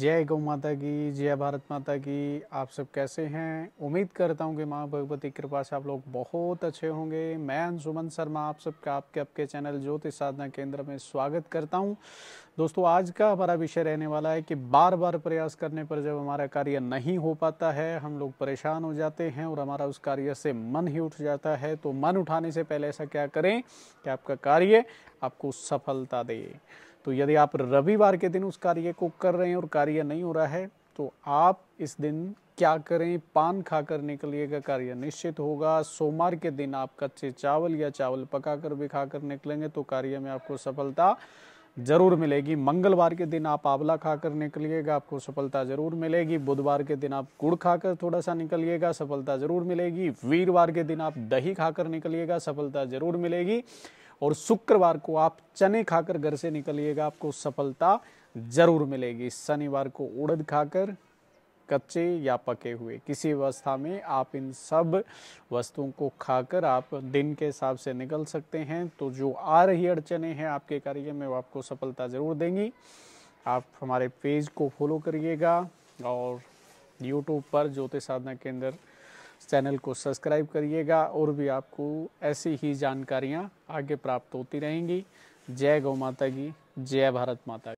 जय गौ माता की जय भारत माता की आप सब कैसे हैं उम्मीद करता हूँ कि माँ भगवती कृपा से आप लोग बहुत अच्छे होंगे मैं अंशुमन शर्मा आप सबका आपके आपके चैनल ज्योतिष साधना केंद्र में स्वागत करता हूँ दोस्तों आज का हमारा विषय रहने वाला है कि बार बार प्रयास करने पर जब हमारा कार्य नहीं हो पाता है हम लोग परेशान हो जाते हैं और हमारा उस कार्य से मन ही उठ जाता है तो मन उठाने से पहले ऐसा क्या करें कि आपका कार्य आपको सफलता दे तो यदि आप रविवार के दिन उस कार्य को कर रहे हैं और कार्य नहीं हो रहा है तो आप इस दिन क्या करें पान खाकर निकलिएगा कार्य निश्चित होगा सोमवार के दिन आप कच्चे चावल या चावल पकाकर भी खाकर निकलेंगे तो कार्य में आपको सफलता जरूर मिलेगी मंगलवार के दिन आप आंवला खाकर निकलिएगा आपको सफलता जरूर मिलेगी बुधवार के दिन आप गुड़ खाकर थोड़ा सा निकलिएगा सफलता जरूर मिलेगी वीरवार के दिन आप दही खाकर निकलिएगा सफलता जरूर मिलेगी और शुक्रवार को आप चने खाकर घर से निकलिएगा आपको सफलता जरूर मिलेगी शनिवार को उड़द खाकर कच्चे या पके हुए किसी अवस्था में आप इन सब वस्तुओं को खाकर आप दिन के हिसाब से निकल सकते हैं तो जो आ रही अड़चने हैं आपके कार्य में वो आपको सफलता ज़रूर देंगी आप हमारे पेज को फॉलो करिएगा और यूट्यूब पर ज्योतिष साधना केंद्र चैनल को सब्सक्राइब करिएगा और भी आपको ऐसी ही जानकारियाँ आगे प्राप्त होती रहेंगी जय गौ माता की जय भारत माता